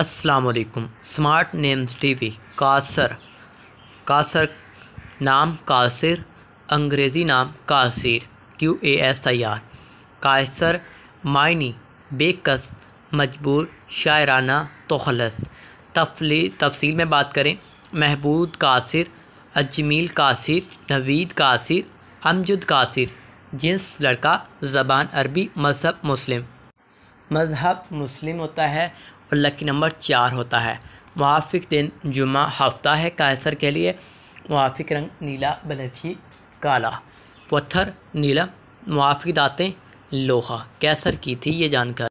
असलकुम smart names TV Qasir Qasir नाम कासिर अंग्रेज़ी नाम Qasir Q A S I R Qasir मायनी बेकस मजबूर शायराना तखलस तफली तफसील में बात करें महबूद कासिर अजमील कासिर नवीद कासिर अमजद कासिर जिन्स लड़का ज़बान अरबी मज़हब मुस्लिम मजहब मुस्लिम होता है और लकी नंबर चार होता है मुआफ़ दिन जुमा हफ्ता है कैसर के लिए मुआफ़ रंग नीला बनफी काला पत्थर नीला मुआफ़ दातें लोहा कैसर की थी ये जानकारी